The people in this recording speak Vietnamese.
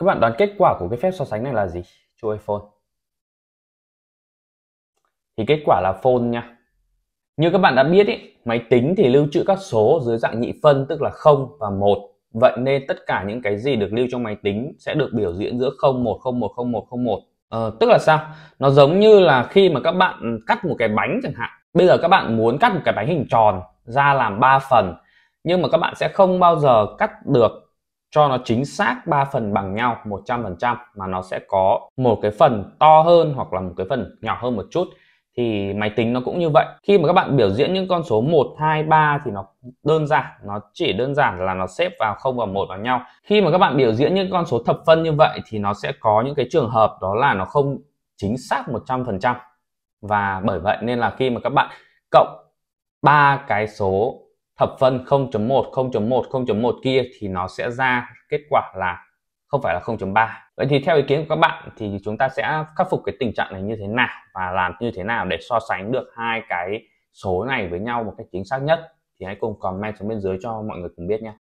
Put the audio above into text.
Các bạn đoán kết quả của cái phép so sánh này là gì? True iphone Thì kết quả là phone nha. Như các bạn đã biết ý, máy tính thì lưu trữ các số dưới dạng nhị phân tức là 0 và 1. Vậy nên tất cả những cái gì được lưu trong máy tính sẽ được biểu diễn giữa 0, 1, 0, 1, 0, 1, 0, 1. Ờ, tức là sao? Nó giống như là khi mà các bạn cắt một cái bánh chẳng hạn. Bây giờ các bạn muốn cắt một cái bánh hình tròn ra làm 3 phần nhưng mà các bạn sẽ không bao giờ cắt được cho nó chính xác 3 phần bằng nhau 100% mà nó sẽ có một cái phần to hơn hoặc là một cái phần nhỏ hơn một chút thì máy tính nó cũng như vậy. Khi mà các bạn biểu diễn những con số 1, 2, 3 thì nó đơn giản, nó chỉ đơn giản là nó xếp vào 0 và 1 vào nhau. Khi mà các bạn biểu diễn những con số thập phân như vậy thì nó sẽ có những cái trường hợp đó là nó không chính xác 100%. Và bởi vậy nên là khi mà các bạn cộng ba cái số hợp phân 0.1 0.1 0.1 kia thì nó sẽ ra kết quả là không phải là 0.3 vậy thì theo ý kiến của các bạn thì chúng ta sẽ khắc phục cái tình trạng này như thế nào và làm như thế nào để so sánh được hai cái số này với nhau một cách chính xác nhất thì hãy cùng comment xuống bên dưới cho mọi người cùng biết nhé